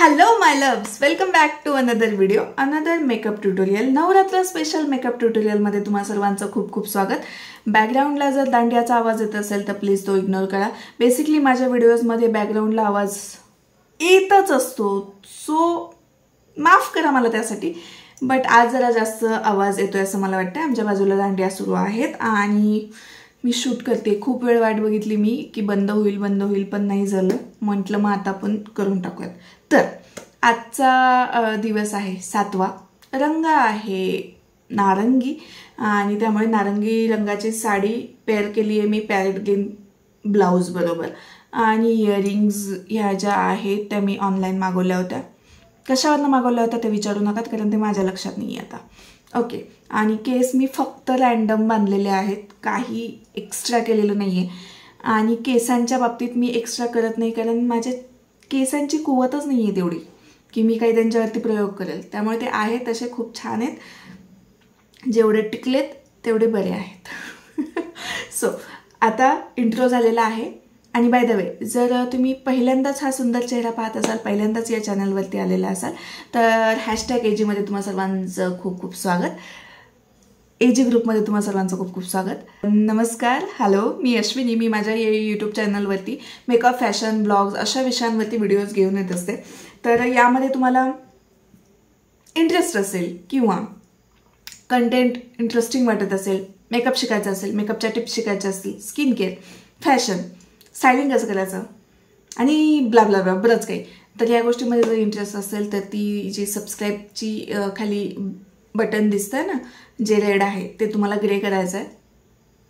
hello my loves welcome back to another video another makeup tutorial Navratra special makeup ट्युटोरियलमध्ये तुम्हा सर्वांचं खूप खूप स्वागत बॅकग्राऊंडला जर दांड्याचा आवाज येत असेल तर प्लीज तो इग्नोर करा बेसिकली माझ्या व्हिडिओजमध्ये बॅकग्राऊंडला आवाज येतच असतो सो माफ करा मला त्यासाठी बट आज जरा जास्त आवाज येतो असं मला वाटतं आमच्या बाजूला दांड्या सुरू आहेत आणि मी शूट करते खूप वेळ वाट बघितली मी की बंद होईल बंद होईल पण नाही झालं म्हटलं मग आता आपण करून टाकूयात तर आजचा दिवस आहे सातवा रंग आहे नारंगी आणि त्यामुळे नारंगी रंगाची साडी पेअर केली आहे मी पॅरेट ब्लाऊज बरोबर आणि इयरिंग्ज ह्या ज्या आहेत त्या मी ऑनलाईन मागवल्या होत्या कशावरनं मागवल्या होत्या ते विचारू नका कारण ते माझ्या लक्षात नाही आता ओके आणि केस मी फक्त रँडम बांधलेले आहेत काही एक्स्ट्रा केलेलं नाही आहे आणि केसांच्या बाबतीत मी एक्स्ट्रा करत नाही कारण माझे केसांची कुवतच नाही आहे तेवढी की मी काही त्यांच्यावरती प्रयोग करेल त्यामुळे ते आहेत तसे खूप छान आहेत जेवढे टिकलेत तेवढे बरे आहेत सो आता इंट्रो झालेला आहे आणि बाय द वे जर तुम्ही पहिल्यांदाच हा सुंदर चेहरा पाहत असाल पहिल्यांदाच या चॅनलवरती आलेला असाल तर हॅशटॅग एजीमध्ये तुम्हा सर्वांचं खूप खूप स्वागत जी ग्रुपमध्ये तुम्हा सर्वांचं खूप खूप स्वागत नमस्कार हॅलो मी अश्विनी मी माझ्या या यूट्यूब चॅनलवरती मेकअप फॅशन ब्लॉग्स अशा विषयांवरती व्हिडिओज घेऊन येत असते तर यामध्ये तुम्हाला इंटरेस्ट असेल किंवा कंटेंट इंटरेस्टिंग वाटत असेल मेकअप शिकायचा असेल मेकअपच्या टिप्स शिकायच्या असतील स्किन केअर फॅशन स्टायलिंग कसं करायचं आणि ब्लाबला ब्ला बरंच काही तर या गोष्टीमध्ये जर इंटरेस्ट असेल तर ती जी सबस्क्राईबची खाली बटन दिसतं ना जे रेड आहे ते तुम्हाला ग्रे करायचं आहे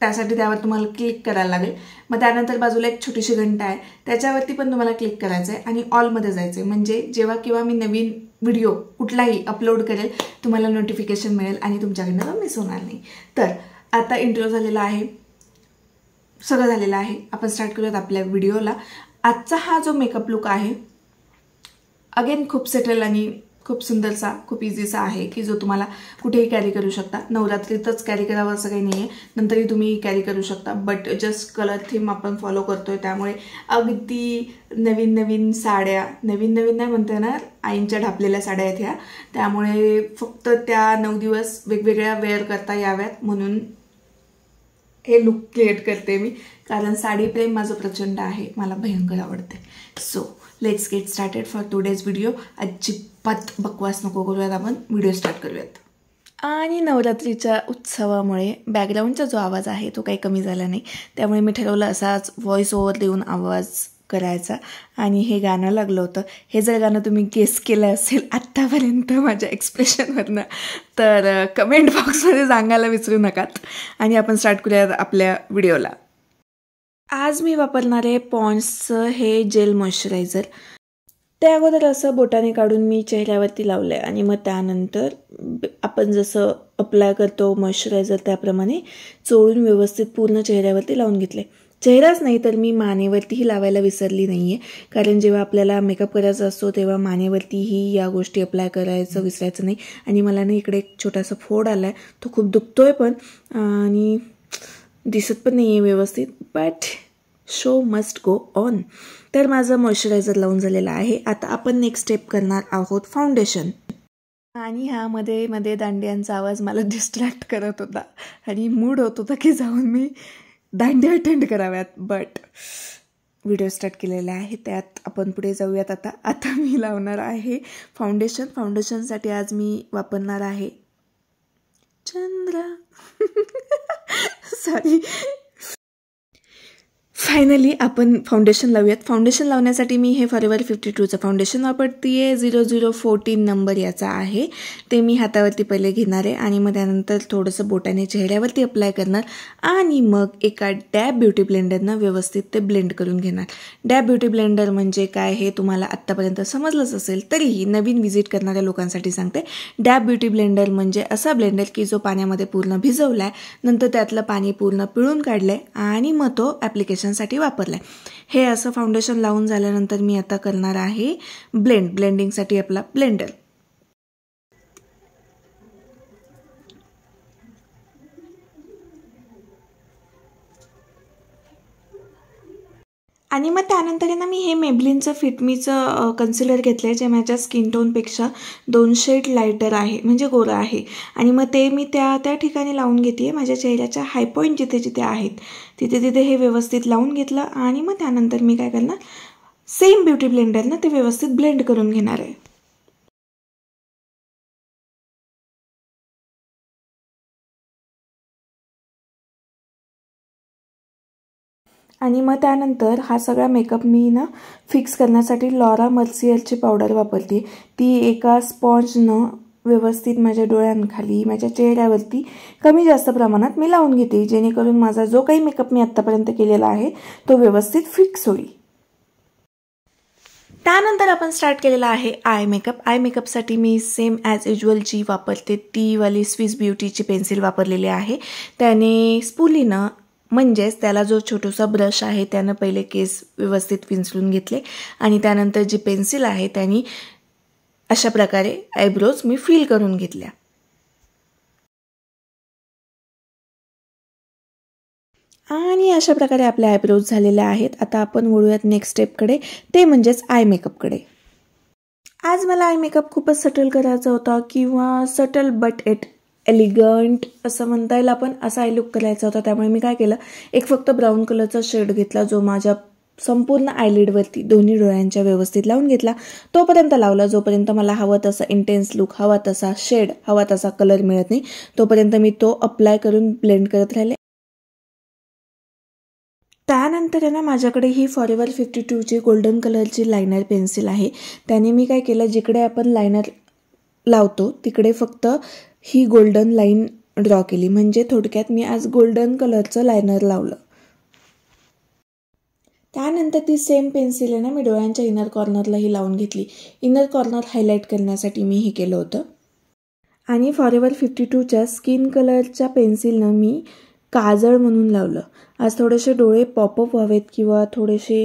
त्यासाठी त्यावर तुम्हाला क्लिक करायला लागेल मग त्यानंतर बाजूला एक छोटीशी घंटा आहे त्याच्यावरती पण तुम्हाला क्लिक करायचं आहे आणि ऑलमध्ये जायचं आहे म्हणजे जेव्हा किंवा मी नवीन व्हिडिओ कुठलाही अपलोड करेल तुम्हाला नोटिफिकेशन मिळेल आणि तुमच्याकडनं तो मिस होणार नाही तर आता इंटरव्ह्यू झालेला आहे सगळं झालेलं आहे आपण स्टार्ट करूयात आपल्या व्हिडिओला आजचा हा जो मेकअप लुक आहे अगेन खूप सेटल आणि खूप सुंदरसा खूप इझीचा आहे की जो तुम्हाला कुठेही कॅरी करू शकता नवरात्रीतच कॅरी करावं असं काही नाही आहे नंतरही तुम्ही कॅरी करू शकता बट जस्ट कलर थीम आपण फॉलो करतो आहे त्यामुळे अगदी नवीन नवीन साड्या नवीन नवीन नाही म्हणते ना आईंच्या ढापलेल्या साड्या आहेत ह्या त्यामुळे फक्त त्या नऊ दिवस वेगवेगळ्या वेअर करता याव्यात म्हणून हे लुक क्रिएट करते मी कारण साडी प्रेम माझं प्रचंड आहे मला भयंकर आवडते so let's get started for today's video अजिबात अजिबात बकवास नको करूयात आपण व्हिडिओ स्टार्ट करूयात आणि नवरात्रीच्या उत्सवामुळे बॅकग्राऊंडचा जो आवाज आहे तो काही कमी झाला नाही त्यामुळे मी ठरवलं असाच व्हॉइस ओव्हर देऊन आवाज करायचा आणि हे गाणं लागलं होतं हे जर गाणं तुम्ही गेस केलं असेल आत्तापर्यंत माझ्या एक्सप्रेशनवरनं तर कमेंट बॉक्समध्ये सांगायला विसरू नकात आणि आपण स्टार्ट करूयात आपल्या व्हिडिओला आज मी वापरणारे पॉन्ड्सचं हे जेल मॉइश्चरायझर त्या अगोदर असं बोटाने काढून मी चेहऱ्यावरती लावलं आहे आणि मग त्यानंतर आपण जसं अप्लाय करतो मॉइश्चरायझर त्याप्रमाणे चोळून व्यवस्थित पूर्ण चेहऱ्यावरती लावून घेतले चेहराच नाही तर मी मानेवरतीही लावायला विसरली नाही आहे कारण जेव्हा आपल्याला मेकअप करायचा असतो तेव्हा मानेवरतीही या गोष्टी अप्लाय करायचं विसरायचं नाही आणि मला ना इकडे एक छोटासा फोड आला आहे तो खूप दुखतो आहे पण आणि दिसत पण नाही आहे व्यवस्थित but show must go on तर माझं मॉइश्चरायझर लावून झालेलं आहे आता आपण नेक्स्ट स्टेप करणार आहोत फाउंडेशन आणि ह्यामध्ये मध्ये मध्ये दांड्यांचा आवाज मला डिस्ट्रॅक्ट करत होता आणि मूड होत होता की जाऊन मी दांड्या अटेंड कराव्यात बट व्हिडिओ स्टार्ट केलेला आहे त्यात आपण पुढे जाऊयात आता आता मी लावणार आहे फाउंडेशन फाउंडेशनसाठी आज मी वापरणार आहे चंद्र सॉरी फायनली आपण फाउंडेशन लावूयात फाउंडेशन लावण्यासाठी मी हे फॉरेवर फिफ्टी टूचं फाउंडेशन वापरते आहे झिरो झिरो फोर्टीन नंबर याचा आहे ते मी हातावरती पहिले घेणार आहे आणि मग त्यानंतर थोडंसं बोटाने चेहऱ्यावरती अप्लाय करणार आणि मग एका डॅब ब्युटी ब्लेंडरनं व्यवस्थित ते ब्लेंड करून घेणार डॅब ब्युटी ब्लेंडर म्हणजे काय हे तुम्हाला आत्तापर्यंत समजलंच असेल तरीही नवीन व्हिजिट करणाऱ्या लोकांसाठी सांगते डॅब ब्युटी ब्लेंडर म्हणजे असा ब्लेंडर की जो पाण्यामध्ये पूर्ण भिजवला आहे नंतर त्यातलं पाणी पूर्ण पिळून काढलं आहे आणि मग तो ॲप्लिकेशन साठी वापरलं हे असं फाउंडेशन लावून झाल्यानंतर मी आता करणार आहे ब्लेंड ब्लेंडिंगसाठी आपला ब्लेंडर आणि मग त्यानंतर ना मी हे मेबलिनचं फिटमीचं कन्सिलर घेतलं आहे जे माझ्या स्किन टोनपेक्षा दोन शेड लायटर आहे म्हणजे गोरं आहे आणि मग ते मी त्या त्या ठिकाणी लावून घेते आहे माझ्या चेहऱ्याच्या हाय पॉईंट जिथे जिथे आहेत तिथे तिथे हे व्यवस्थित लावून घेतलं आणि मग त्यानंतर मी काय करणार सेम ब्युटी ब्लेंडरनं ते व्यवस्थित ब्लेंड करून घेणार आहे आणि मग त्यानंतर हा सगळा मेकअप मी ना फिक्स करण्यासाठी लॉरा मर्सियलची पावडर वापरते ती एका स्पॉन्जनं व्यवस्थित माझ्या डोळ्यांखाली माझ्या चेहऱ्यावरती कमी जास्त प्रमाणात मी लावून घेते जेणेकरून माझा जो काही मेकअप मी आत्तापर्यंत केलेला आहे तो व्यवस्थित फिक्स होईल त्यानंतर आपण स्टार्ट केलेला आहे आय मेकअप आय मेकअपसाठी मी सेम ॲज युजल जी वापरते ती वाली स्विस ब्युटीची पेन्सिल वापरलेली आहे त्याने स्पुलीनं म्हणजेच त्याला जो छोटासा ब्रश आहे त्यानं पहिले केस व्यवस्थित विंचलून घेतले आणि त्यानंतर जी पेन्सिल आहे त्याने अशा प्रकारे आयब्रोज मी फील करून घेतल्या आणि अशा प्रकारे आपले आयब्रोज झालेले आहेत आता आपण वळूयात नेक्स्ट स्टेपकडे ते म्हणजेच आय मेकअपकडे आज मला आय मेकअप खूपच सटल करायचा होता किंवा सटल बट इट एलिगंट असं म्हणता येईल आपण असा आय लुक करायचा होता त्यामुळे मी काय केलं एक फक्त ब्राऊन कलरचा शेड घेतला जो माझ्या संपूर्ण आयलिडवरती दोन्ही डोळ्यांच्या व्यवस्थित लावून घेतला तोपर्यंत लावला जोपर्यंत मला हवा तसा इंटेन्स लुक हवा तसा शेड हवा तसा कलर मिळत नाही तोपर्यंत मी तो अप्लाय करून ब्लेंड करत राहिले त्यानंतर ना माझ्याकडे ही फॉरेवर फिफ्टी टूची गोल्डन कलरची लायनर पेन्सिल आहे त्याने मी काय केलं जिकडे आपण लायनर लावतो तिकडे फक्त ही गोल्डन लाईन ड्रॉ केली म्हणजे थोडक्यात मी आज गोल्डन कलरचं लायनर लावलं त्यानंतर ती सेम पेन्सिल आहे ना मी डोळ्यांच्या इनर कॉर्नरलाही लावून घेतली इनर कॉर्नर हायलाईट करण्यासाठी मी हे केलं होतं आणि फॉर एव्हर फिफ्टी टूच्या स्किन कलरच्या पेन्सिलनं मी काजळ म्हणून लावलं आज थोडेसे डोळे पॉपअप व्हावेत किंवा थोडेसे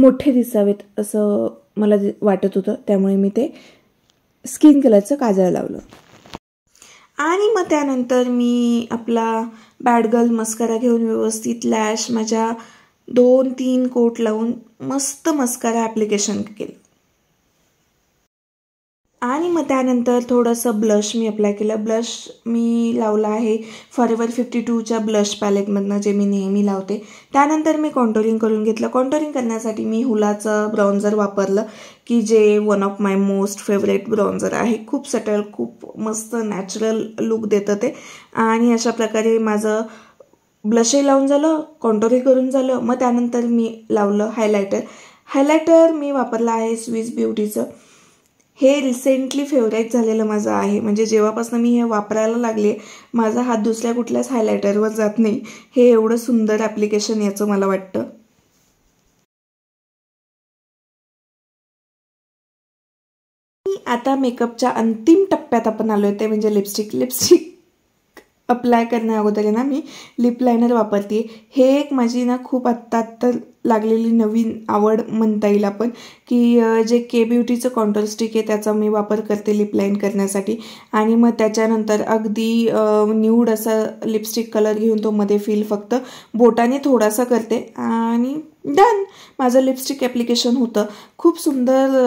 मोठे दिसावेत असं मला वाटत होतं त्यामुळे मी ते स्किन कलरचं काजळ लावलं आणि मग त्यानंतर मी आपला बॅड गर्ल मस्करा घेऊन व्यवस्थित लॅश माझ्या दोन तीन कोट लावून मस्त मस्करा ॲप्लिकेशन केलं आणि मग त्यानंतर थोडंसं ब्लश मी अप्लाय केलं ब्लश मी लावला आहे फॉरेवर फिफ्टी टूच्या ब्लश पॅलेटमधनं जे मी नेहमी लावते त्यानंतर मी कॉन्टोरिंग करून घेतलं कॉन्टोरिंग करण्यासाठी मी हुलाचं ब्राउन्झर वापरलं की जे one of my most favourite bronzer आहे खूप सटल खूप मस्त नॅचरल लुक देतं ते आणि अशा प्रकारे माझं ब्लशही लावून झालं कॉन्टोरिंग करून झालं मग त्यानंतर मी लावलं हायलायटर हायलायटर मी वापरला आहे स्विस ब्युटीचं हे रिसेंटली फेवरेट झालेलं माझं आहे म्हणजे जेव्हापासून मी हे वापरायला लागले माझा हात दुसऱ्या कुठल्याच हायलायटरवर जात नाही हे एवढं सुंदर ॲप्लिकेशन याचं मला वाटतं आता मेकअपच्या अंतिम टप्प्यात आपण आलो आहे ते म्हणजे लिपस्टिक लिपस्टिक अप्लाय करण्या अगोदर ना मी लिप लायनर वापरते हे एक माझी ना खूप आत्ता आत्ता लागलेली नवीन आवड म्हणता येईल आपण की जे के ब्युटीचं कॉन्ट्रोल स्टिक आहे त्याचा मी वापर करते लिप करण्यासाठी आणि मग त्याच्यानंतर अगदी न्यूड असा लिपस्टिक कलर घेऊन तो मध्ये फील फक्त बोटाने थोडासा करते आणि डन माझं लिपस्टिक ॲप्लिकेशन होतं खूप सुंदर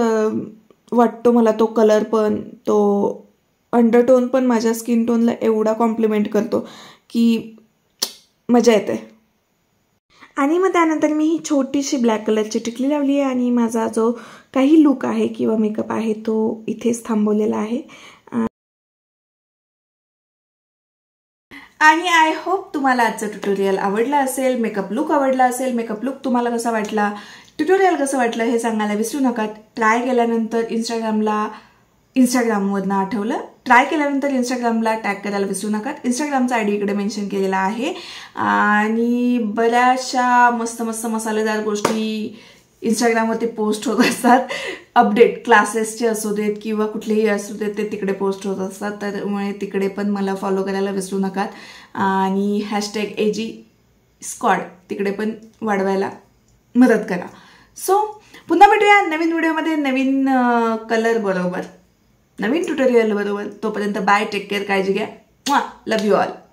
वाटतो मला तो कलर पण तो अंडरटोन पण माझ्या स्किन टोनला एवढा कॉम्प्लिमेंट करतो की मजा येते आणि मग त्यानंतर मी ही छोटीशी ब्लॅक कलरची टिकली लावली आहे आणि माझा जो काही लुक आहे किंवा मेकअप आहे तो इथेच थांबवलेला आहे आणि आय होप तुम्हाला आजचं ट्युटोरियल आवडलं असेल मेकअप लुक आवडला असेल मेकअप लुक तुम्हाला कसा वाटला ट्युटोरियल कसं वाटलं हे सांगायला विसरू नका ट्राय केल्यानंतर इंस्टाग्रामला इंस्टाग्रामवरनं आठवलं ट्राय केल्यानंतर इंस्टाग्रामला टॅग करायला विसरू नका इंस्टाग्रामचा आय डी इकडे मेन्शन केलेला आहे आणि बऱ्याचशा मस्त मस्त मसालेदार गोष्टी इंस्टाग्रामवरती पोस्ट होत असतात अपडेट क्लासेसचे असू देत किंवा कुठलेही असू देत ते तिकडे पोस्ट होत असतात त्यामुळे तिकडे पण मला फॉलो करायला विसरू नका आणि हॅशटॅग ए जी स्क्वॉड तिकडे पण वाढवायला मदत करा सो पुन्हा भेटूया नवीन व्हिडिओमध्ये नवीन कलर बरोबर नवीन ट्युटोरियल बरोबर तोपर्यंत बाय टेक केअर काळजी घ्या लव यू ऑल